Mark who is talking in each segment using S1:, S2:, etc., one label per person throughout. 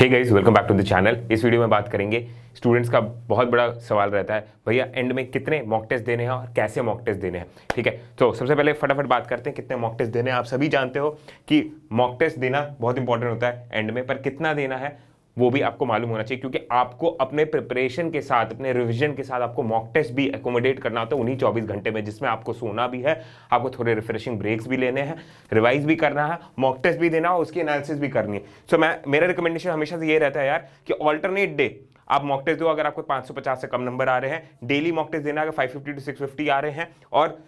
S1: hey guys welcome back to the channel इस video में बात करेंगे स्टूडेंट्स का बहुत बड़ा सवाल रहता है भैया एंड में कितने मॉक टेस्ट देने हैं और कैसे मॉक टेस्ट देने हैं ठीक है तो सबसे पहले फटाफट बात करते हैं कितने मॉक टेस्ट देने हैं आप सभी जानते हो कि मॉक टेस्ट देना बहुत इंपॉर्टेंट होता है एंड में पर कितना देना है वो भी आपको मालूम होना चाहिए क्योंकि आपको अपने प्रिपरेशन के साथ अपने रिविजन के साथ आपको मॉक टेस्ट भी एकोमोडेट करना होता है उन्हीं चौबीस घंटे में जिसमें आपको सोना भी है आपको थोड़े रिफ्रेशिंग ब्रेक्स भी लेने हैं रिवाइज भी करना है मॉक टेस्ट भी देना है उसकी एनालिसिस भी करनी है सो so, मैं मेरा रिकमेंडेशन हमेशा से ये रहता है यार कि ऑल्टरनेट डे आप मॉक टेस्ट दो अगर आपको 550 से कम नंबर आ रहे हैं डेली मॉक टेस्ट देना अगर 550 टू 650 आ रहे हैं और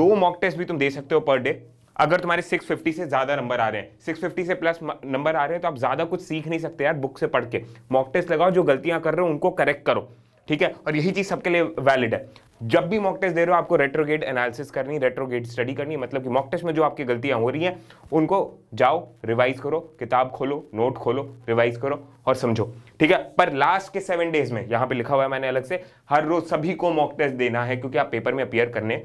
S1: दो मॉक टेस्ट भी तुम दे सकते हो पर डे अगर तुम्हारे 650 से ज़्यादा नंबर आ रहे हैं 650 से प्लस नंबर आ रहे हैं तो आप ज़्यादा कुछ सीख नहीं सकते यार बुक से पढ़ के मॉक टेस्ट लगाओ जो गलतियां कर रहे हो उनको करेक्ट करो ठीक है और यही चीज़ सबके लिए वैलिड है जब भी मॉक टेस्ट दे रहे हो आपको रेट्रोगेट एनालिसिस करनी रेट्रोगेट स्टडी करनी मतलब कि मॉक टेस्ट में जो आपकी गलतियां हो रही हैं उनको जाओ रिवाइज करो किताब खोलो नोट खोलो रिवाइज करो और समझो ठीक है पर लास्ट के सेवन डेज में यहाँ पे लिखा हुआ है मैंने अलग से हर रोज सभी को मॉक टेस्ट देना है क्योंकि आप पेपर में अपियर करने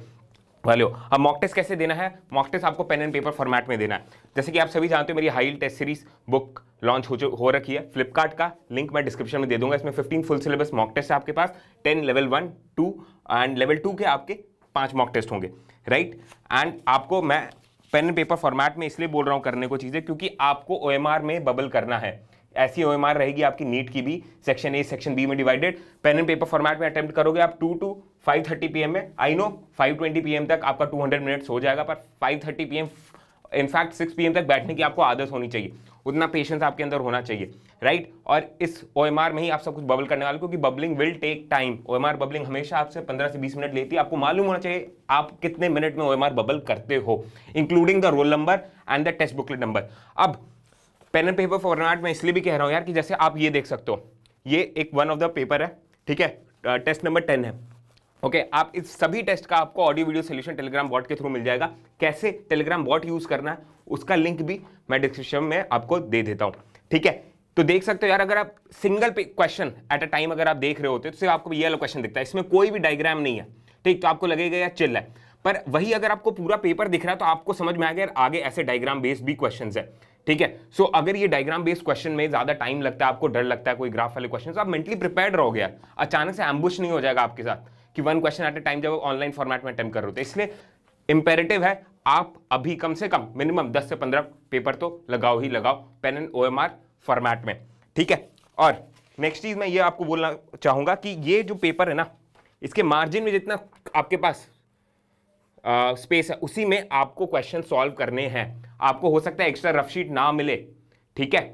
S1: वाले अब मॉक टेस्ट कैसे देना है मॉक टेस्ट आपको पेन एंड पेपर फॉर्मेट में देना है जैसे कि आप सभी जानते हो मेरी high test series book launch हो हो रखी है फ्लिपकार्ट का लिंक मैं डिस्क्रिप्शन में दे दूंगा इसमें 15 फुल सिलेबस मॉक टेस्ट है आपके पास 10 level one two and level two के आपके पांच मॉक टेस्ट होंगे राइट एंड आपको मैं पेन एंड पेपर फॉर्मेट में इसलिए बोल रहा हूँ करने को चीज़ें क्योंकि आपको ओ में बबल करना है ऐसी ओ रहेगी आपकी नीट की भी सेक्शन ए सेक्शन बी में divided pen and paper format में अटेम्प्ट करोगे आप two to five thirty P में I know five twenty P तक आपका टू हंड्रेड मिनट्स हो जाएगा पर five thirty P in fact six P तक बैठने की आपको आदत होनी चाहिए उतना पेशेंस आपके अंदर होना चाहिए राइट और इस ओ में ही आप सब कुछ बबल करने वाले क्योंकि बबलिंग विल टेक टाइम ओ बबलिंग हमेशा आपसे 15 से 20 मिनट लेती है आपको मालूम होना चाहिए आप कितने मिनट में ओ बबल करते हो including the roll number and the test booklet number अब पेन एंड पेपर फॉर्मेट में इसलिए भी कह रहा हूँ यार कि जैसे आप ये देख सकते हो ये एक वन ऑफ द पेपर है ठीक है टेस्ट नंबर टेन है ओके okay, आप इस सभी टेस्ट का आपको audio video solution Telegram bot के थ्रू मिल जाएगा कैसे टेलीग्राम बॉट यूज़ करना है उसका लिंक भी मैं डिस्क्रिप्शन में आपको दे देता हूं ठीक है तो देख सकते हो यार अगर आप single question at a time अगर आप देख रहे होते तो सिर्फ आपको ये क्वेश्चन दिखता है इसमें कोई भी डायग्राम नहीं है ठीक तो आपको लगेगा या चिल है पर वही अगर आपको पूरा पेपर दिख रहा है तो आपको समझ में आ गया आगे ऐसे डायग्राम बेस्ड भी क्वेश्चन है ठीक है सो so, अगर ये डायग्राम बेस्ड क्वेश्चन में ज्यादा टाइम लगता है आपको डर लगता है कोई ग्राफ वाले क्वेश्चन आप मेंटली प्रिपेयर रहोगे गया अचानक से एम्बुश नहीं हो जाएगा आपके साथ कि one question at a time जब ऑनलाइन फॉर्मेट में अटेम्प्ट कर रहे होते इसलिए इंपेरेटिव है आप अभी कम से कम मिनिमम 10 से 15 पेपर तो लगाओ ही लगाओ पेन एंड ओएमआर फॉर्मेट में ठीक है और नेक्स्ट चीज मैं ये आपको बोलना चाहूंगा कि ये जो पेपर है ना इसके मार्जिन में जितना आपके पास स्पेस है उसी में आपको क्वेश्चन सॉल्व करने हैं आपको हो सकता है एक्स्ट्रा रफ शीट ना मिले ठीक है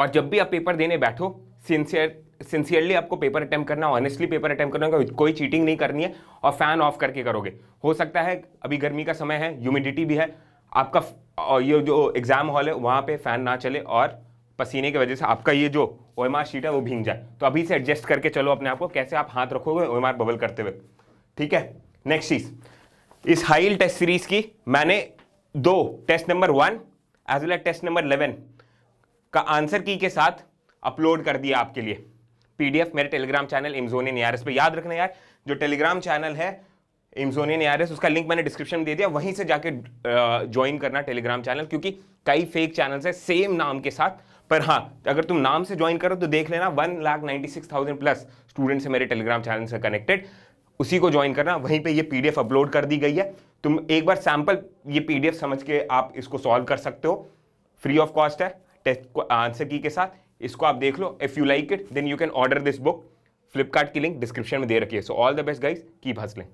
S1: और जब भी आप पेपर देने बैठो सिंसियर सिंसियरली आपको पेपर अटैम्प्ट करना ऑनेस्टली पेपर अटैम्प्ट करना होगा कोई चीटिंग नहीं करनी है और फैन ऑफ करके करोगे हो सकता है अभी गर्मी का समय है ह्यूमिडिटी भी है आपका और ये जो एग्ज़ाम हॉल है वहाँ पे फैन ना चले और पसीने की वजह से आपका ये जो ओ शीट है वो भींग जाए तो अभी से एडजस्ट करके चलो अपने आप को कैसे आप हाथ रखोगे ओ बबल करते हुए ठीक है नेक्स्ट चीज़ इस हाइल टेस्ट सीरीज़ की मैंने दो test number one as well as test number eleven का आंसर की के साथ अपलोड कर दिया आपके लिए पीडीएफ मेरे टेलीग्राम चैनल इमजोन एआरएस पे याद रखना यार जो टेलीग्राम चैनल है इमजोन एआरएस उसका लिंक मैंने डिस्क्रिप्शन में दे दिया वहीं से जाके ज्वाइन करना टेलीग्राम चैनल क्योंकि कई फेक चैनल है सेम नाम के साथ पर हाँ अगर तुम नाम से ज्वाइन करो तो देख लेना one lakh ninety six thousand plus students है मेरे टेलीग्राम चैनल से कनेक्टेड उसी को ज्वाइन करना वहीं पे ये पीडीएफ अपलोड कर दी गई है तुम एक बार सैम्पल ये पीडीएफ समझ के आप इसको सॉल्व कर सकते हो फ्री ऑफ कॉस्ट है टेस्ट आंसर की के साथ इसको आप देख लो if you like it then you can order this book Flipkart की लिंक डिस्क्रिप्शन में दे रखिए so all the best guys keep हंसलें